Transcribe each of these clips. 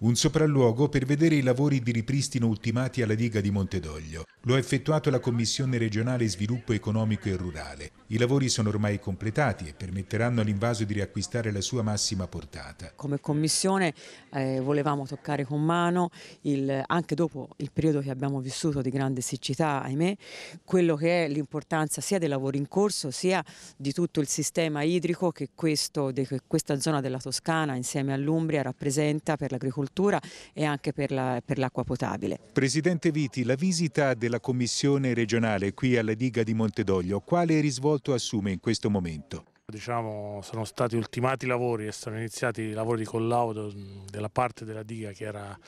Un sopralluogo per vedere i lavori di ripristino ultimati alla diga di Montedoglio. Lo ha effettuato la Commissione regionale sviluppo economico e rurale. I lavori sono ormai completati e permetteranno all'invaso di riacquistare la sua massima portata. Come Commissione eh, volevamo toccare con mano, il, anche dopo il periodo che abbiamo vissuto di grande siccità, ahimè, quello che è l'importanza sia dei lavori in corso sia di tutto il sistema idrico che, questo, che questa zona della Toscana insieme all'Umbria rappresenta per l'agricoltura l'acquacoltura e anche per, l'acqua la, potabile. Presidente Viti, la visita della Commissione regionale qui alla diga di Montedoglio, quale risvolto assume in questo momento? Diciamo, sono stati ultimati i lavori e sono iniziati i lavori di collaudo della parte della diga che era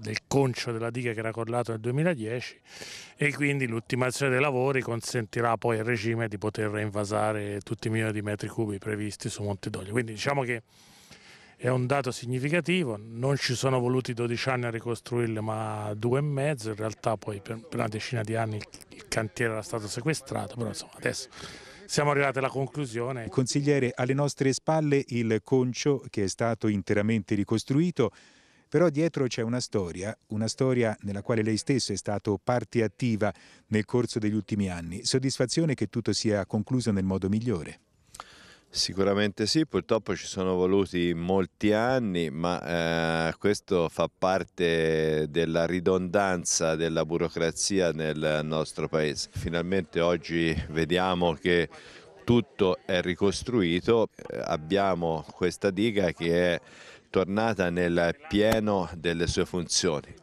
del concio della diga che era crollato nel 2010 e quindi l'ultimazione dei lavori consentirà poi al regime di poter reinvasare tutti i milioni di metri cubi previsti su Montedoglio. Quindi diciamo che è un dato significativo, non ci sono voluti 12 anni a ricostruirle ma due e mezzo, in realtà poi per, una decina di anni il cantiere era stato sequestrato, però insomma adesso siamo arrivati alla conclusione. Consigliere, alle nostre spalle il concio che è stato interamente ricostruito, però dietro c'è una storia, una storia nella quale lei stesso è stato parte attiva nel corso degli ultimi anni. Soddisfazione che tutto sia concluso nel modo migliore. Sicuramente sì, purtroppo ci sono voluti molti anni, ma eh, questo fa parte della ridondanza della burocrazia nel nostro paese. Finalmente oggi vediamo che tutto è ricostruito, abbiamo questa diga che è tornata nel pieno delle sue funzioni.